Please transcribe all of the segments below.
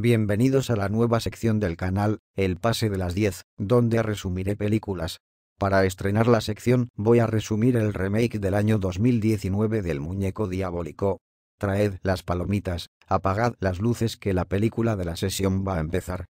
Bienvenidos a la nueva sección del canal, El Pase de las 10, donde resumiré películas. Para estrenar la sección voy a resumir el remake del año 2019 del Muñeco Diabólico. Traed las palomitas, apagad las luces que la película de la sesión va a empezar.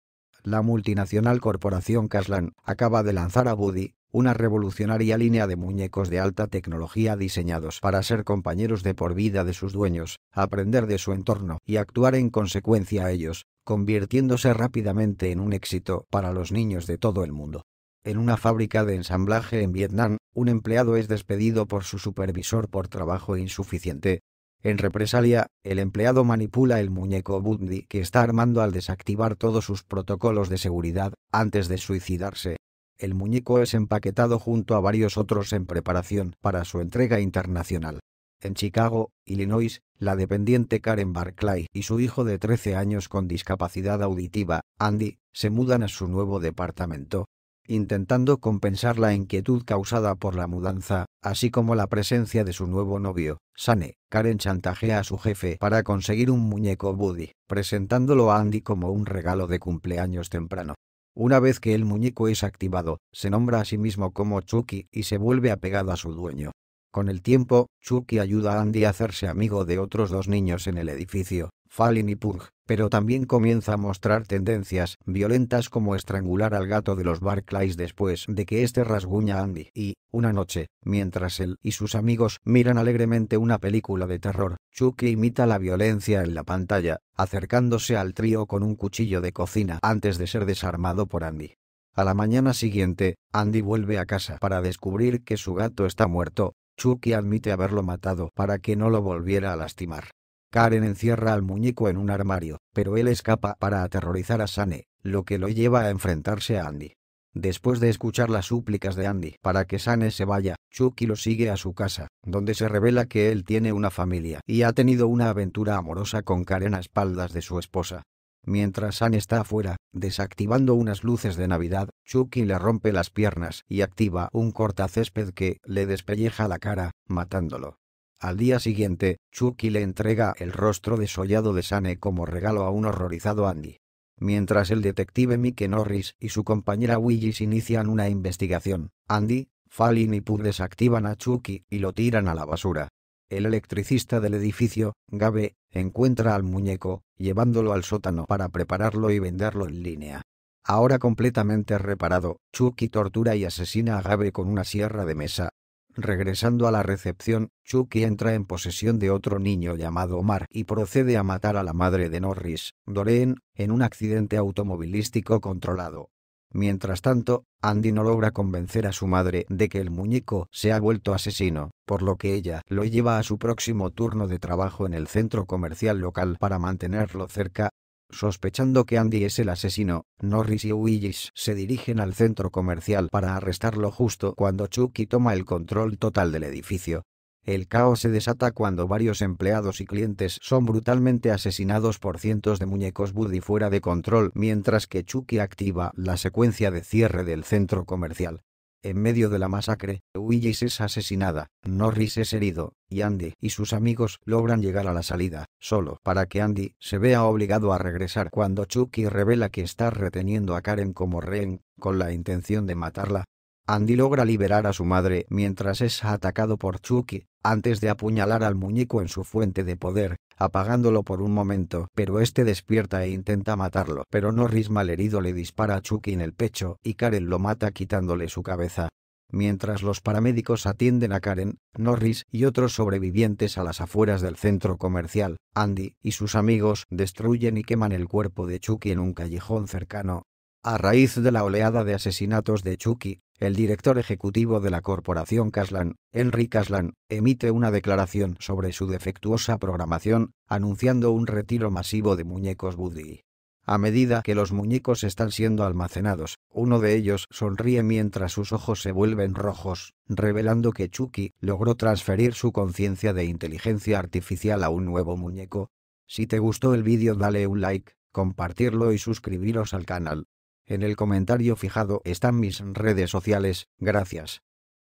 La multinacional corporación Caslan acaba de lanzar a Buddy, una revolucionaria línea de muñecos de alta tecnología diseñados para ser compañeros de por vida de sus dueños, aprender de su entorno y actuar en consecuencia a ellos convirtiéndose rápidamente en un éxito para los niños de todo el mundo. En una fábrica de ensamblaje en Vietnam, un empleado es despedido por su supervisor por trabajo insuficiente. En represalia, el empleado manipula el muñeco Bundy que está armando al desactivar todos sus protocolos de seguridad antes de suicidarse. El muñeco es empaquetado junto a varios otros en preparación para su entrega internacional. En Chicago, Illinois, la dependiente Karen Barclay y su hijo de 13 años con discapacidad auditiva, Andy, se mudan a su nuevo departamento. Intentando compensar la inquietud causada por la mudanza, así como la presencia de su nuevo novio, Sane, Karen chantajea a su jefe para conseguir un muñeco Buddy, presentándolo a Andy como un regalo de cumpleaños temprano. Una vez que el muñeco es activado, se nombra a sí mismo como Chucky y se vuelve apegado a su dueño. Con el tiempo, Chucky ayuda a Andy a hacerse amigo de otros dos niños en el edificio, Fallin y Pug, pero también comienza a mostrar tendencias violentas como estrangular al gato de los Barclays después de que éste rasguña a Andy. Y, una noche, mientras él y sus amigos miran alegremente una película de terror, Chucky imita la violencia en la pantalla, acercándose al trío con un cuchillo de cocina antes de ser desarmado por Andy. A la mañana siguiente, Andy vuelve a casa para descubrir que su gato está muerto, Chucky admite haberlo matado para que no lo volviera a lastimar. Karen encierra al muñeco en un armario, pero él escapa para aterrorizar a Sane, lo que lo lleva a enfrentarse a Andy. Después de escuchar las súplicas de Andy para que Sane se vaya, Chucky lo sigue a su casa, donde se revela que él tiene una familia y ha tenido una aventura amorosa con Karen a espaldas de su esposa. Mientras Sane está afuera, Desactivando unas luces de Navidad, Chucky le rompe las piernas y activa un cortacésped que le despelleja la cara, matándolo. Al día siguiente, Chucky le entrega el rostro desollado de Sane como regalo a un horrorizado Andy. Mientras el detective Mickey Norris y su compañera Willis inician una investigación, Andy, Fallin y Pooh desactivan a Chucky y lo tiran a la basura. El electricista del edificio, Gabe, encuentra al muñeco, llevándolo al sótano para prepararlo y venderlo en línea. Ahora completamente reparado, Chucky tortura y asesina a Gabe con una sierra de mesa. Regresando a la recepción, Chucky entra en posesión de otro niño llamado Omar y procede a matar a la madre de Norris, Doreen, en un accidente automovilístico controlado. Mientras tanto, Andy no logra convencer a su madre de que el muñeco se ha vuelto asesino, por lo que ella lo lleva a su próximo turno de trabajo en el centro comercial local para mantenerlo cerca. Sospechando que Andy es el asesino, Norris y Willis se dirigen al centro comercial para arrestarlo justo cuando Chucky toma el control total del edificio, el caos se desata cuando varios empleados y clientes son brutalmente asesinados por cientos de muñecos Buddy fuera de control mientras que Chucky activa la secuencia de cierre del centro comercial. En medio de la masacre, Willis es asesinada, Norris es herido, y Andy y sus amigos logran llegar a la salida, solo para que Andy se vea obligado a regresar cuando Chucky revela que está reteniendo a Karen como rehén, con la intención de matarla, Andy logra liberar a su madre mientras es atacado por Chucky, antes de apuñalar al muñeco en su fuente de poder, apagándolo por un momento, pero este despierta e intenta matarlo, pero Norris malherido le dispara a Chucky en el pecho y Karen lo mata quitándole su cabeza. Mientras los paramédicos atienden a Karen, Norris y otros sobrevivientes a las afueras del centro comercial, Andy y sus amigos destruyen y queman el cuerpo de Chucky en un callejón cercano. A raíz de la oleada de asesinatos de Chucky, el director ejecutivo de la corporación Kaslan, Henry Kaslan, emite una declaración sobre su defectuosa programación, anunciando un retiro masivo de muñecos Buddy. A medida que los muñecos están siendo almacenados, uno de ellos sonríe mientras sus ojos se vuelven rojos, revelando que Chucky logró transferir su conciencia de inteligencia artificial a un nuevo muñeco. Si te gustó el vídeo dale un like, compartirlo y suscribiros al canal. En el comentario fijado están mis redes sociales, gracias.